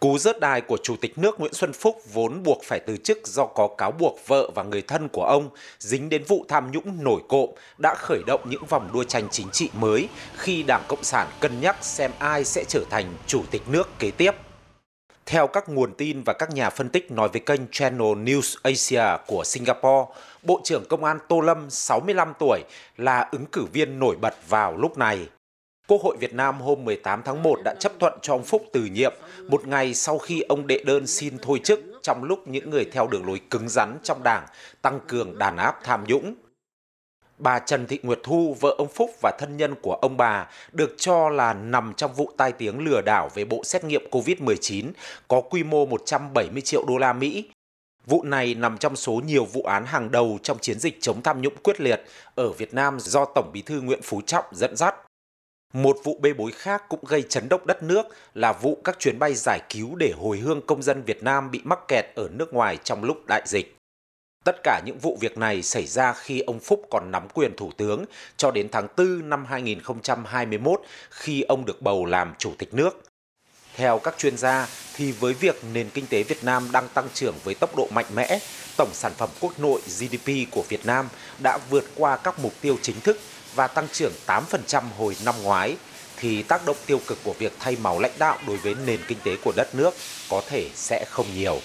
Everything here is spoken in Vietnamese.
Cú rớt đài của Chủ tịch nước Nguyễn Xuân Phúc vốn buộc phải từ chức do có cáo buộc vợ và người thân của ông dính đến vụ tham nhũng nổi cộm đã khởi động những vòng đua tranh chính trị mới khi Đảng Cộng sản cân nhắc xem ai sẽ trở thành Chủ tịch nước kế tiếp. Theo các nguồn tin và các nhà phân tích nói với kênh Channel News Asia của Singapore, Bộ trưởng Công an Tô Lâm, 65 tuổi, là ứng cử viên nổi bật vào lúc này. Quốc hội Việt Nam hôm 18 tháng 1 đã chấp thuận cho ông Phúc từ nhiệm một ngày sau khi ông đệ đơn xin thôi chức trong lúc những người theo đường lối cứng rắn trong đảng tăng cường đàn áp tham nhũng. Bà Trần Thị Nguyệt Thu, vợ ông Phúc và thân nhân của ông bà được cho là nằm trong vụ tai tiếng lừa đảo về bộ xét nghiệm COVID-19 có quy mô 170 triệu đô la Mỹ. Vụ này nằm trong số nhiều vụ án hàng đầu trong chiến dịch chống tham nhũng quyết liệt ở Việt Nam do Tổng Bí thư Nguyễn Phú Trọng dẫn dắt. Một vụ bê bối khác cũng gây chấn động đất nước là vụ các chuyến bay giải cứu để hồi hương công dân Việt Nam bị mắc kẹt ở nước ngoài trong lúc đại dịch. Tất cả những vụ việc này xảy ra khi ông Phúc còn nắm quyền thủ tướng cho đến tháng 4 năm 2021 khi ông được bầu làm chủ tịch nước. Theo các chuyên gia thì với việc nền kinh tế Việt Nam đang tăng trưởng với tốc độ mạnh mẽ, tổng sản phẩm quốc nội GDP của Việt Nam đã vượt qua các mục tiêu chính thức và tăng trưởng 8% hồi năm ngoái, thì tác động tiêu cực của việc thay màu lãnh đạo đối với nền kinh tế của đất nước có thể sẽ không nhiều.